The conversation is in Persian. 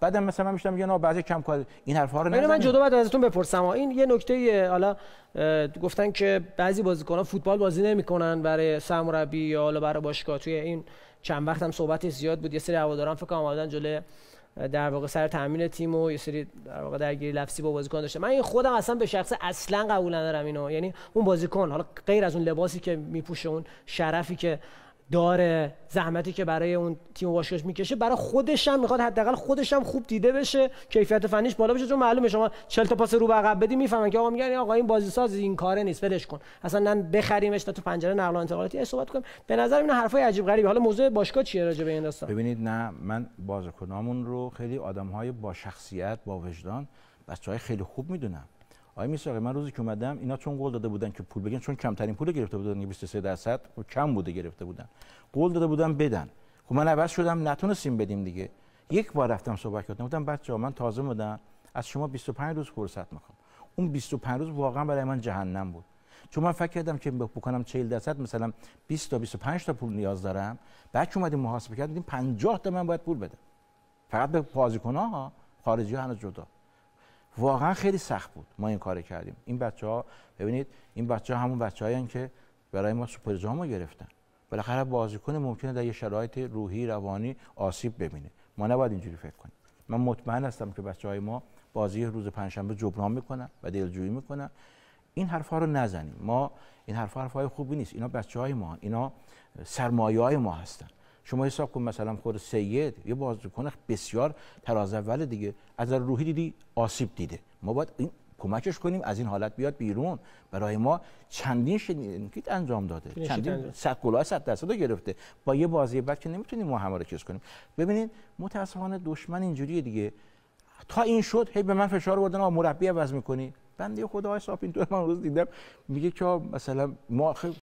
بعدم مثلا من میشتم میگن بعضی کم کار این حرفا رو نزنید من جدا بعد ازتون بپرسم این یه نکته حالا گفتن که بعضی ها فوتبال بازی نمیکنن برای سرمربی یا حالا برای باشگاه توی این چند وقت هم صحبت زیاد بود یه سری هواداران فکر کنم اومدن جلوی در واقع سر تامین تیم و یه سری در واقع درگیری لفظی با بازیکن داشته من این خودم اصلا به شخص اصلا قبول ندارم اینو یعنی اون بازیکن حالا غیر از اون لباسی که میپوشه اون شرفی که داره زحمتی که برای اون تیم واشکش میکشه برای خودش هم میخواد حداقل خودش هم خوب دیده بشه کیفیت فنیش بالا بشه چون معلومه شما 40 تا پاس رو به عقب بدی میفهمن که آقا میگن آقا این بازی ساز این کاره نیست ولش کن اصلا نه بخریمش تا تو پنجره نقل و انتقالاتی صحبت کنیم به نظر این حرفای عجیب غریبی حالا موضوع باشگاه چیه راجع به این داستان ببینید نه من بازیکنامون رو خیلی آدمهای با شخصیت با وجدان بچهای خیلی خوب میدونم آقای میساقی من روزی که اومدم اینا چون قول داده بودن که پول بگن چون کمترین پول گرفته بودن 23 درصد و کم بوده گرفته بودن قول داده بودن بدن خب من عوض شدم نتونستیم بدیم دیگه یک بار رفتم صحبت کردم گفتم بچه‌ها من تازه مدن از شما 25 روز فرصت میخوام اون 25 روز واقعا برای من جهنم بود چون من فکر کردم که بکنم 40 درصد مثلا 20 تا 25 تا پول نیاز دارم بعد که اومدیم محاسبه کردیم 50 تا من باید پول بدم فقط به ها خارجی ها هنوز جدا واقعا خیلی سخت بود ما این کار کردیم این بچه ها ببینید این بچه ها همون بچه هایی که برای ما سوپر جام رو گرفتن بالاخره بازیکن ممکنه در یه شرایط روحی روانی آسیب ببینه ما نباید اینجوری فکر کنیم من مطمئن هستم که بچه های ما بازی روز پنجشنبه جبران میکنن و دلجویی میکنن این حرفا رو نزنیم ما این حرف حرفای خوبی نیست اینا بچه های ما اینا سرمایه های ما هستن شما حساب کن مثلا خود سید یه بازیکن بسیار تراز اول دیگه از روحی دیدی آسیب دیده ما باید این کمکش کنیم از این حالت بیاد بیرون برای ما چندین شنید انجام داده چندین صد گلای صد درصد گرفته با یه بازی بعد که نمیتونیم ما همه کس کنیم ببینید متاسفانه دشمن اینجوریه دیگه تا این شد هی به من فشار بردن آقا مربی عوض میکنی بنده خدا های این تو من روز دیدم میگه که مثلا ما